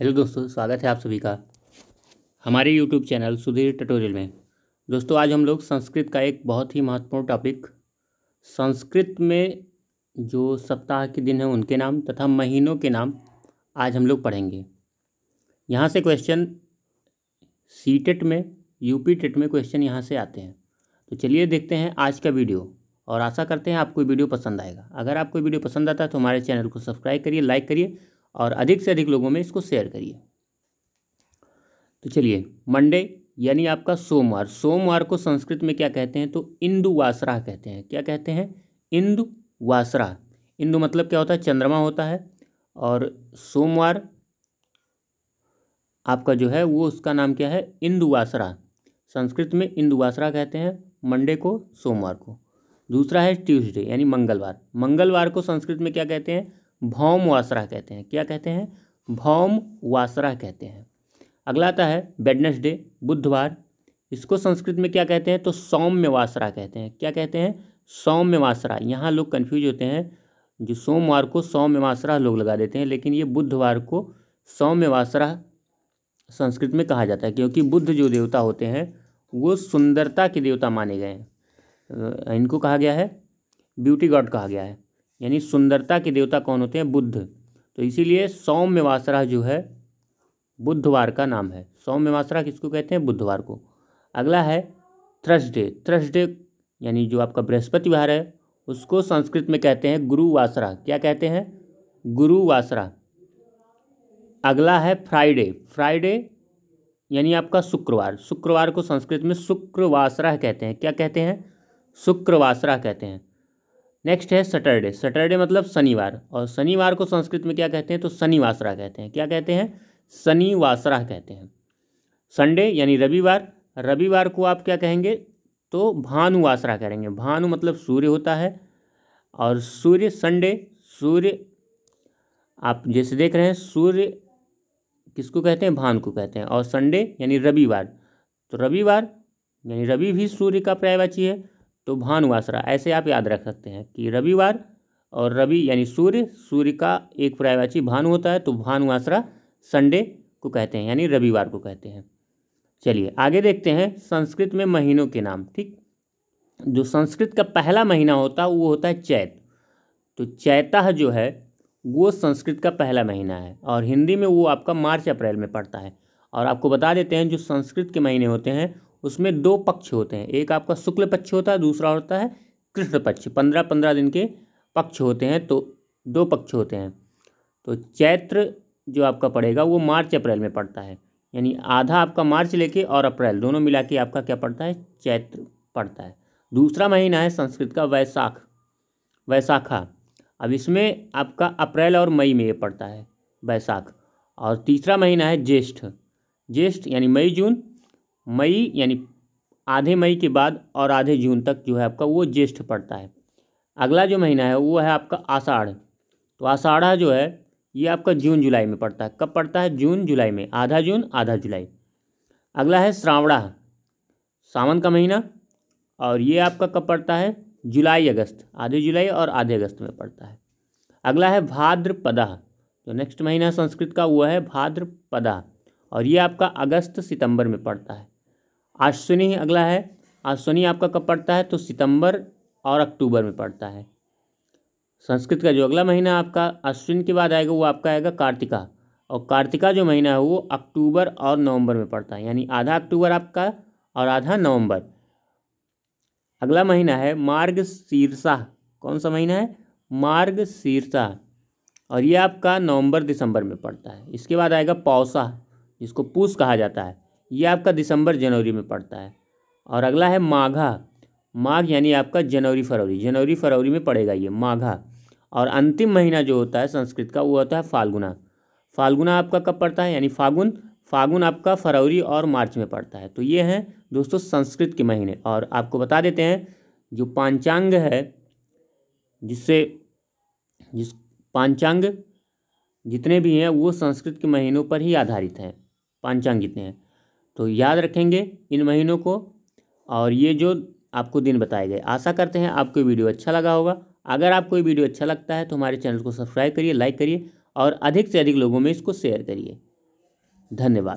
hello दोस्तों स्वागत है आप सभी का हमारे यूट्यूब चैनल सुधीर ट्यूटोरियल में दोस्तों आज हम लोग संस्कृत का एक बहुत ही महत्वपूर्ण टॉपिक संस्कृत में जो सप्ताह के दिन हैं उनके नाम तथा महीनों के नाम आज हम लोग पढ़ेंगे यहाँ से क्वेश्चन सी टेट में यूपी टेट e में क्वेश्चन यहाँ से आते हैं तो चलिए देखते हैं आज का वीडियो और आशा करते हैं आपको वीडियो पसंद आएगा अगर आपको वीडियो पसंद आता है तो हमारे चैनल को सब्सक्राइब करिए लाइक करिए और अधिक से अधिक लोगों में इसको शेयर करिए तो चलिए मंडे यानी आपका सोमवार सोमवार को संस्कृत में क्या कहते हैं तो इंदु वासरा कहते हैं क्या कहते हैं इंदु वासरा इंदु मतलब क्या होता है चंद्रमा होता है और सोमवार आपका जो है वो उसका नाम क्या है इंदुवासरा संस्कृत में इंदुवासरा कहते हैं मंडे को सोमवार को दूसरा है ट्यूसडे यानी मंगलवार मंगलवार को संस्कृत में क्या कहते हैं भौम वासरा कहते हैं क्या कहते हैं भौम वासरा कहते हैं अगला आता है वेडनेसडे बुधवार इसको संस्कृत में क्या कहते हैं तो सौम्य वासरा कहते हैं क्या कहते हैं सौम्य वासरा यहाँ लोग कन्फ्यूज होते हैं जो सोमवार को सौम्य वासरा लोग लगा देते हैं लेकिन ये बुधवार को सौम्य वासरा संस्कृत में कहा जाता है क्योंकि बुद्ध जो देवता होते हैं वो सुंदरता के देवता माने गए हैं इनको कहा गया है ब्यूटी गॉड कहा गया है यानी सुंदरता के देवता कौन होते हैं बुद्ध तो इसीलिए सौम्यवासरा जो है बुधवार का नाम है सौम्यवासरा किसको कहते हैं बुधवार को अगला है थ्रसडे थ्रसडे यानी जो आपका बृहस्पतिवार है उसको संस्कृत में कहते हैं गुरुवासरा क्या कहते हैं गुरुवासरा अगला है फ्राइडे फ्राइडे यानी आपका शुक्रवार शुक्रवार को संस्कृत में शुक्रवासरा कहते हैं क्या कहते हैं शुक्रवासरा कहते हैं नेक्स्ट है सैटरडे सैटरडे मतलब शनिवार और शनिवार को संस्कृत में क्या कहते हैं तो शनिवासरा कहते हैं क्या कहते हैं शनिवासरा कहते हैं संडे यानी रविवार रविवार को आप क्या कहेंगे तो भानुवासरा करेंगे भानु मतलब सूर्य होता है और सूर्य संडे सूर्य आप जैसे देख रहे हैं सूर्य किसको कहते हैं भानु को कहते हैं और संडे यानी रविवार तो रविवार यानी रवि भी सूर्य का पर्यायवाची है तो भानुवासरा ऐसे आप याद रख सकते हैं कि रविवार और रवि यानी सूर्य सूर्य का एक पर्यायवाची भानु होता है तो भानुआसरा संडे को कहते हैं यानी रविवार को कहते हैं चलिए आगे देखते हैं संस्कृत में महीनों के नाम ठीक जो संस्कृत का पहला महीना होता है वो होता है चैत तो चैता जो है वो संस्कृत का पहला महीना है और हिंदी में वो आपका मार्च अप्रैल में पड़ता है और आपको बता देते हैं जो संस्कृत के महीने होते हैं उसमें दो पक्ष होते हैं एक आपका शुक्ल पक्ष होता है दूसरा होता है कृष्ण पक्ष पंद्रह पंद्रह दिन के पक्ष होते हैं तो दो पक्ष होते हैं तो चैत्र जो आपका पड़ेगा वो मार्च अप्रैल में पड़ता है यानी आधा आपका मार्च लेके और अप्रैल दोनों मिला के आपका क्या पड़ता है चैत्र पड़ता है दूसरा महीना है संस्कृत का वैशाख वैशाखा अब इसमें आपका अप्रैल और मई में ये पड़ता है वैशाख और तीसरा महीना है ज्येष्ठ ज्येष्ठ यानी मई जून मई यानी आधे मई के बाद और आधे जून तक जो है आपका वो ज्येष्ठ पड़ता है अगला जो महीना है वो है आपका आषाढ़ तो आषाढ़ा जो है ये आपका जून जुलाई में पड़ता है कब पड़ता है जून जुलाई में आधा जून आधा जुलाई अगला है श्रावणा सावन का महीना और ये आपका कब पड़ता है जुलाई अगस्त आधे जुलाई और आधे अगस्त में पड़ता है अगला है भाद्रपदा जो नेक्स्ट महीना संस्कृत का वो है भाद्रपदा और ये आपका अगस्त सितंबर में पड़ता है आश्विनी अगला है आश्विनी आपका कब पड़ता है तो सितंबर और अक्टूबर में पड़ता है संस्कृत का जो अगला महीना आपका अश्विन के बाद आएगा वो आपका आएगा कार्तिका और कार्तिका जो महीना है वो अक्टूबर और नवंबर में पड़ता है यानी आधा अक्टूबर आपका और आधा नवंबर अगला महीना है मार्ग शीर्षा कौन सा महीना है मार्ग शीर्षा और ये आपका नवंबर दिसंबर में पड़ता है इसके बाद आएगा पौसा जिसको पूस कहा जाता है ये आपका दिसंबर जनवरी में पड़ता है और अगला है माघा माघ यानी आपका जनवरी फरवरी जनवरी फरवरी में पड़ेगा ये माघा और अंतिम महीना जो होता है संस्कृत का वो होता है फाल्गुना फाल्गुना आपका कब पड़ता है यानी फागुन फागुन आपका फरवरी और मार्च में पड़ता है तो ये हैं दोस्तों संस्कृत के महीने और आपको बता देते हैं जो पांचांग है जिससे जिस पांचांग जितने भी हैं वो संस्कृत के महीनों पर ही आधारित हैं पांचांग जितने हैं तो याद रखेंगे इन महीनों को और ये जो आपको दिन बताए गए आशा करते हैं आपको वीडियो अच्छा लगा होगा अगर आपको ये वीडियो अच्छा लगता है तो हमारे चैनल को सब्सक्राइब करिए लाइक करिए और अधिक से अधिक लोगों में इसको शेयर करिए धन्यवाद